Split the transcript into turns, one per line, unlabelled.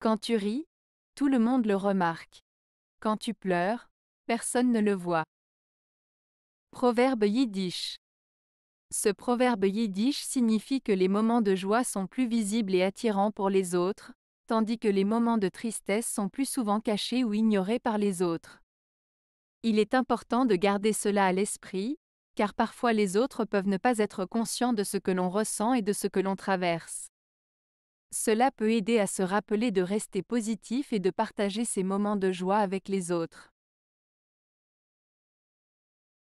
Quand tu ris, tout le monde le remarque. Quand tu pleures,
personne ne le voit. Proverbe yiddish. Ce proverbe yiddish signifie que les moments de joie sont plus visibles et attirants pour les autres, tandis que les moments de tristesse sont plus souvent cachés ou ignorés par les autres. Il est important de garder cela à l'esprit, car parfois les autres peuvent ne pas être conscients de ce que l'on ressent et de ce que l'on traverse. Cela peut aider à se rappeler de rester positif et de partager ses moments de joie avec les autres.